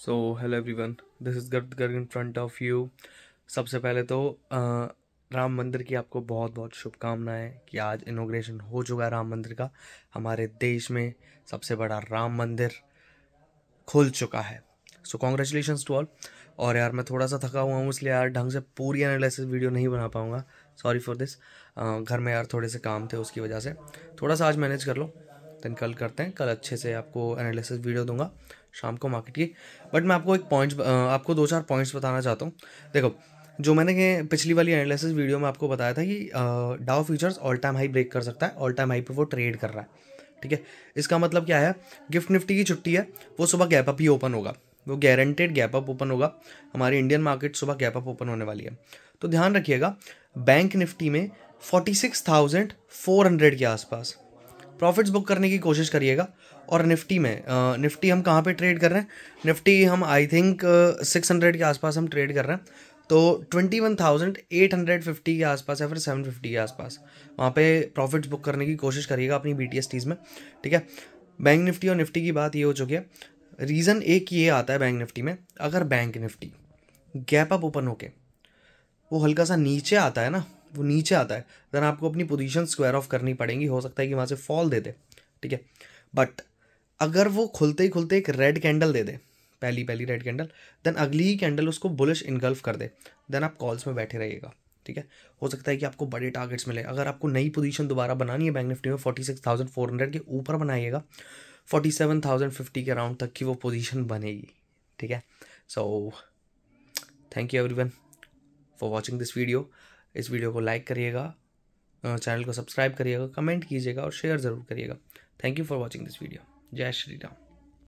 so hello everyone this is गर्द Garg in front of you सबसे पहले तो आ, राम मंदिर की आपको बहुत बहुत शुभकामनाएं कि आज इनोग्रेशन हो चुका है राम मंदिर का हमारे देश में सबसे बड़ा राम मंदिर खुल चुका है सो कॉन्ग्रेचुलेशन टू ऑल और यार मैं थोड़ा सा थका हुआ हूँ इसलिए यार ढंग से पूरी एनालिसिस वीडियो नहीं बना पाऊँगा सॉरी फॉर दिस घर में यार थोड़े से काम थे उसकी वजह से थोड़ा सा आज मैनेज कर लो देन कल करते हैं कल अच्छे से आपको एनालिसिस वीडियो दूंगा शाम को मार्केट की बट मैं आपको एक पॉइंट्स आपको दो चार पॉइंट्स बताना चाहता हूँ देखो जो मैंने पिछली वाली एनालिसिस वीडियो में आपको बताया था कि Dow futures all time high break कर सकता है ऑल टाइम हाई पर वो ट्रेड कर रहा है ठीक है इसका मतलब क्या है गिफ्ट निफ्टी की छुट्टी है वो सुबह गैप अप ही ओपन होगा वो गारंटेड गैप अप ओपन होगा हमारी इंडियन मार्केट सुबह गैप अप ओपन होने वाली है तो ध्यान रखिएगा बैंक निफ्टी में forty six thousand four hundred के आसपास प्रॉफिट्स बुक करने की कोशिश करिएगा और निफ्टी में निफ्टी हम कहाँ पे ट्रेड कर रहे हैं निफ्टी हम आई थिंक सिक्स हंड्रेड के आसपास हम ट्रेड कर रहे हैं तो twenty one thousand eight hundred fifty के आसपास या फिर सेवन फिफ्टी के आसपास वहाँ पे प्रॉफिट्स बुक करने की कोशिश करिएगा अपनी बी टीज़ में ठीक है बैंक निफ्टी और निफ्टी की बात ये हो चुकी है रीज़न एक ये आता है बैंक निफ्टी में अगर bank Nifty gap up open होके वो हल्का सा नीचे आता है ना वो नीचे आता है देन आपको अपनी पोजीशन स्क्वायर ऑफ करनी पड़ेगी हो सकता है कि वहाँ से फॉल दे दे ठीक है बट अगर वो खुलते ही खुलते एक रेड कैंडल दे दे पहली पहली रेड कैंडल देन अगली ही कैंडल उसको बुलिश इनगल्फ कर दे देन आप कॉल्स में बैठे रहिएगा ठीक है हो सकता है कि आपको बड़े टारगेट्स मिले अगर आपको नई पोजीशन दोबारा बनानी है बैंक निफ्टी में forty six thousand four hundred के ऊपर बनाइएगा फोर्टी सेवन थाउजेंड फिफ्टी के अराउंड तक की वो पोजीशन बनेगी ठीक है so thank you everyone for watching this video इस वीडियो को लाइक करिएगा चैनल को सब्सक्राइब करिएगा कमेंट कीजिएगा और शेयर ज़रूर करिएगा thank you for watching this video जय श्री राम